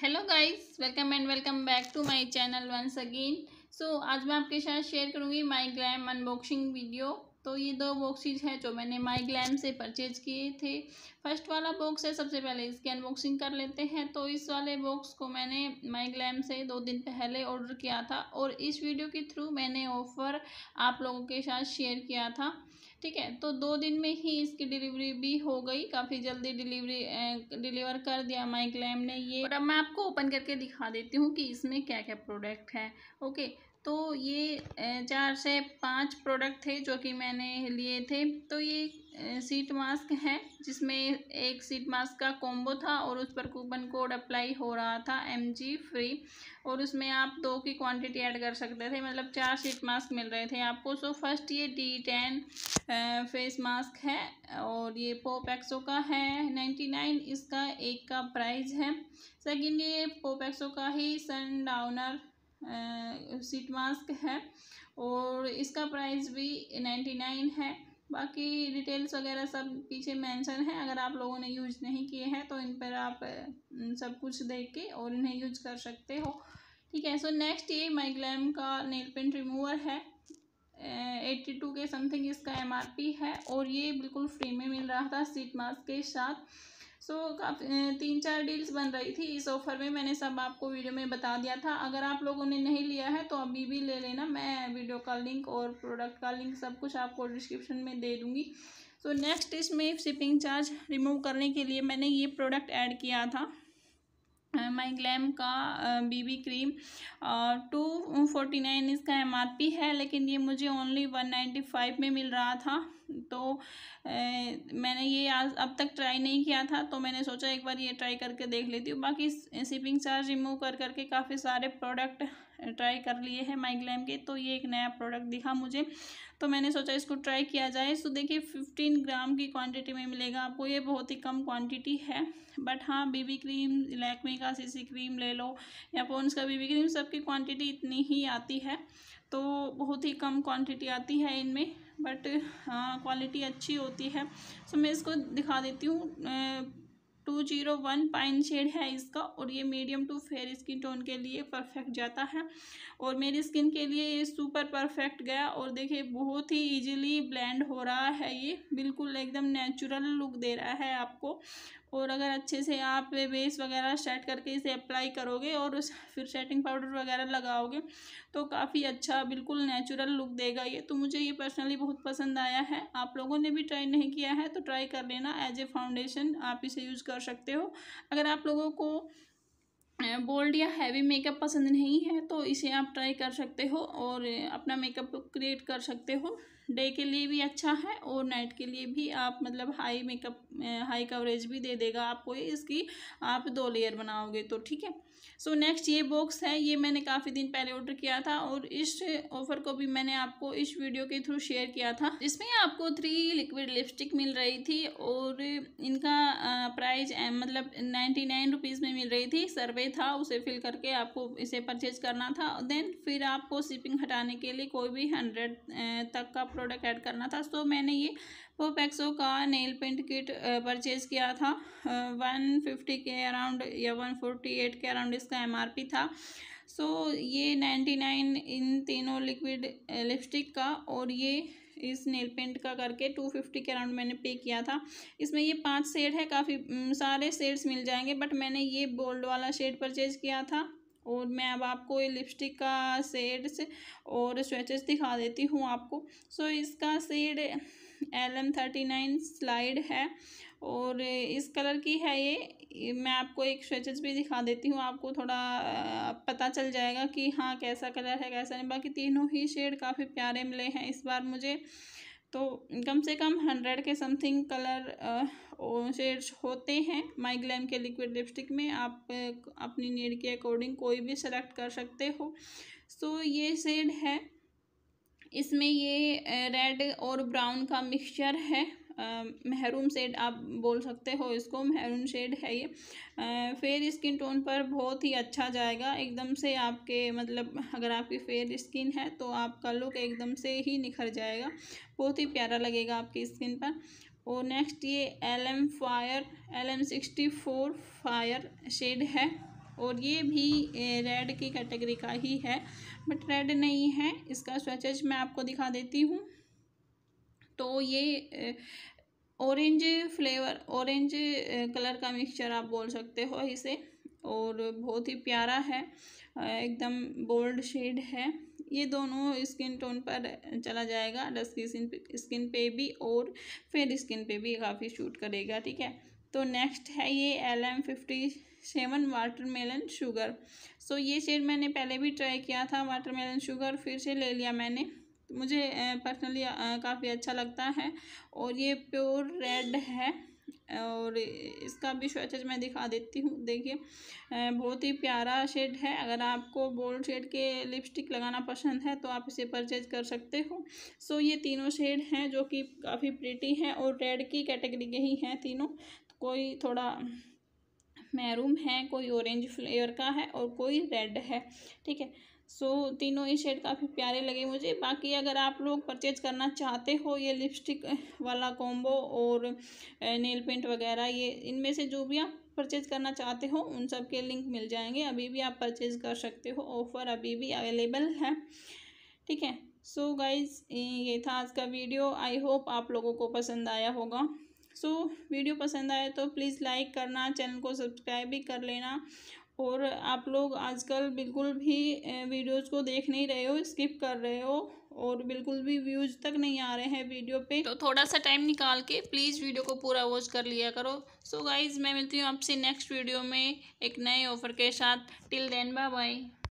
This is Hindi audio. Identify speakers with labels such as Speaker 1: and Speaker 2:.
Speaker 1: hello guys welcome and welcome back to my channel once again so आज मैं आपके साथ शेयर करूंगी माई ग्लैम अनबॉक्सिंग वीडियो तो ये दो बॉक्सेज हैं जो मैंने माई ग्लैम से परचेज किए थे फर्स्ट वाला बॉक्स है सबसे पहले इसकी अनबॉक्सिंग कर लेते हैं तो इस वाले बॉक्स को मैंने माई ग्लैम से दो दिन पहले ऑर्डर किया था और इस वीडियो के थ्रू मैंने ऑफ़र आप लोगों के साथ शेयर किया था ठीक है तो दो दिन में ही इसकी डिलीवरी भी हो गई काफ़ी जल्दी डिलीवरी डिलीवर कर दिया माइक लैम ने ये और अब मैं आपको ओपन करके दिखा देती हूँ कि इसमें क्या क्या प्रोडक्ट है ओके तो ये चार से पांच प्रोडक्ट थे जो कि मैंने लिए थे तो ये सीट मास्क है जिसमें एक सीट मास्क का कॉम्बो था और उस पर कूपन कोड अप्लाई हो रहा था एम जी फ्री और उसमें आप दो की क्वांटिटी ऐड कर सकते थे मतलब चार सीट मास्क मिल रहे थे आपको सो फर्स्ट ये डी टेन फेस मास्क है और ये पोप एक्सो का है नाइन्टी नाइन इसका एक का प्राइस है सेकंड ये पोप एक्सो का ही सन डाउनर सीट मास्क है और इसका प्राइस भी नाइन्टी नाइन है बाकी डिटेल्स वगैरह सब पीछे मेंशन है अगर आप लोगों ने यूज नहीं किए हैं तो इन पर आप सब कुछ देख के और इन्हें यूज कर सकते हो ठीक है सो नेक्स्ट ये माइग्लैम का नेल पेंट रिमूवर है एट्टी टू के समथिंग इसका एम आर पी है और ये बिल्कुल फ्री में मिल रहा था सीट मास्क के साथ सो so, काफ़ी तीन चार डील्स बन रही थी इस ऑफ़र में मैंने सब आपको वीडियो में बता दिया था अगर आप लोगों ने नहीं लिया है तो अभी भी ले लेना मैं वीडियो का लिंक और प्रोडक्ट का लिंक सब कुछ आपको डिस्क्रिप्शन में दे दूँगी सो so, नेक्स्ट इसमें शिपिंग चार्ज रिमूव करने के लिए मैंने ये प्रोडक्ट ऐड किया था माइग्लैम का BB cream two forty nine इसका पी है लेकिन ये मुझे ओनली वन नाइन्टी फाइव में मिल रहा था तो ए, मैंने ये आज अब तक ट्राई नहीं किया था तो मैंने सोचा एक बार ये ट्राई करके देख लेती हूँ बाकी शिपिंग चार्ज रिमूव कर करके काफ़ी सारे प्रोडक्ट ट्राई कर लिए हैं माइग्लैम के तो ये एक नया प्रोडक्ट दिखा मुझे तो मैंने सोचा इसको ट्राई किया जाए तो देखिए फिफ्टीन ग्राम की क्वांटिटी में मिलेगा आपको ये बहुत ही कम क्वांटिटी है बट हाँ बीबी क्रीम लैकमे का सीसी क्रीम ले लो या पोन्स का बीबी क्रीम सबकी क्वांटिटी इतनी ही आती है तो बहुत ही कम क्वांटिटी आती है इनमें बट हाँ क्वालिटी अच्छी होती है सो मैं इसको दिखा देती हूँ two zero one pine shade है इसका और ये medium to fair skin tone के लिए परफेक्ट जाता है और मेरी स्किन के लिए ये सुपर परफेक्ट गया और देखिए बहुत ही इजीली ब्लेंड हो रहा है ये बिल्कुल एकदम नेचुरल लुक दे रहा है आपको और अगर अच्छे से आप बेस वगैरह सेट करके इसे अप्लाई करोगे और फिर सेटिंग पाउडर वगैरह लगाओगे तो काफ़ी अच्छा बिल्कुल नेचुरल लुक देगा ये तो मुझे ये पर्सनली बहुत पसंद आया है आप लोगों ने भी ट्राई नहीं किया है तो ट्राई कर लेना एज ए फाउंडेशन आप इसे यूज़ कर सकते हो अगर आप लोगों को बोल्ड या हैवी मेकअप पसंद नहीं है तो इसे आप ट्राई कर सकते हो और अपना मेकअप क्रिएट कर सकते हो डे के लिए भी अच्छा है और नाइट के लिए भी आप मतलब हाई मेकअप हाई कवरेज भी दे देगा आपको इसकी आप दो लेयर बनाओगे तो ठीक है सो नेक्स्ट ये बॉक्स है ये मैंने काफ़ी दिन पहले ऑर्डर किया था और इस ऑफर को भी मैंने आपको इस वीडियो के थ्रू शेयर किया था इसमें आपको थ्री लिक्विड लिपस्टिक मिल रही थी और इनका प्राइस मतलब नाइन्टी नाइन रुपीज़ में मिल रही थी सर्वे था उसे फिल करके आपको इसे परचेज करना था देन फिर आपको शिपिंग हटाने के लिए कोई भी हंड्रेड तक का प्रोडक्ट ऐड करना था तो मैंने ये पैक्सो का नेल पेंट किट परचेज़ किया था वन uh, फिफ्टी के अराउंड या वन फोर्टी एट के अराउंड इसका एमआरपी था सो so, ये नाइन्टी नाइन इन तीनों लिक्विड लिपस्टिक uh, का और ये इस नेल पेंट का करके टू फिफ्टी के अराउंड मैंने पे किया था इसमें ये पांच शेड है काफ़ी mm, सारे शेड्स मिल जाएंगे बट मैंने ये बोल्ड वाला शेड परचेज़ किया था और मैं अब आपको ये लिपस्टिक का शेड्स और स्वेचेस दिखा देती हूँ आपको सो so, इसका shade L M thirty nine slide है और इस कलर की है ये मैं आपको एक स्वेचेज भी दिखा देती हूँ आपको थोड़ा पता चल जाएगा कि हाँ कैसा कलर है कैसा नहीं बाकी तीनों ही शेड काफ़ी प्यारे मिले हैं इस बार मुझे तो कम से कम हंड्रेड के समथिंग कलर शेड्स होते हैं माई ग्लैम के लिक्विड लिपस्टिक में आप अपनी नीड के अकॉर्डिंग कोई भी सेलेक्ट कर सकते हो सो so, ये शेड है इसमें ये रेड और ब्राउन का मिक्सचर है महरूम शेड आप बोल सकते हो इसको महरूम शेड है ये फेयर स्किन टोन पर बहुत ही अच्छा जाएगा एकदम से आपके मतलब अगर आपकी फेयर स्किन है तो आपका लुक एकदम से ही निखर जाएगा बहुत ही प्यारा लगेगा आपकी स्किन पर और नेक्स्ट ये L M fire L M sixty four fire shade है और ये भी रेड की कैटेगरी का ही है बट रेड नहीं है इसका स्वेचेज मैं आपको दिखा देती हूँ तो ये ऑरेंज फ्लेवर ऑरेंज कलर का मिक्सचर आप बोल सकते हो इसे और बहुत ही प्यारा है एकदम बोल्ड शेड है ये दोनों स्किन टोन पर चला जाएगा डस्की स्किन स्किन पे भी और फेयर स्किन पे भी काफ़ी शूट करेगा ठीक है तो नेक्स्ट है ये L M fifty seven watermelon sugar so ये शेड मैंने पहले भी ट्राई किया था वाटरमेलन शुगर फिर से ले लिया मैंने तो मुझे पर्सनली काफ़ी अच्छा लगता है और ये प्योर रेड है और इसका भी शोचेज मैं दिखा देती हूँ देखिए बहुत ही प्यारा शेड है अगर आपको बोल्ड शेड के लिपस्टिक लगाना पसंद है तो आप इसे परचेज कर सकते हो सो ये तीनों शेड हैं जो कि काफ़ी प्रिटी हैं और रेड की कैटेगरी के ही हैं तीनों तो कोई थोड़ा मैरूम है कोई ऑरेंज फ्लेवर का है और कोई रेड है ठीक है सो so, तीनों ही शेड काफ़ी प्यारे लगे मुझे बाकी अगर आप लोग परचेज करना चाहते हो ये लिपस्टिक वाला कॉम्बो और नेल पेंट वगैरह ये इनमें से जो भी आप परचेज करना चाहते हो उन सब के लिंक मिल जाएंगे अभी भी आप परचेज कर सकते हो ऑफ़र अभी भी अवेलेबल है ठीक है सो so गाइज ये था आज का वीडियो आई होप आप लोगों को पसंद आया होगा सो so, वीडियो पसंद आए तो प्लीज़ लाइक करना चैनल को सब्सक्राइब भी कर लेना और आप लोग आजकल बिल्कुल भी वीडियोस को देख नहीं रहे हो स्किप कर रहे हो और बिल्कुल भी व्यूज तक नहीं आ रहे हैं वीडियो पे तो थोड़ा सा टाइम निकाल के प्लीज़ वीडियो को पूरा वॉच कर लिया करो सो so गाइज मैं मिलती हूँ आपसे नेक्स्ट वीडियो में एक नए ऑफर के साथ टिल देन बाय बाय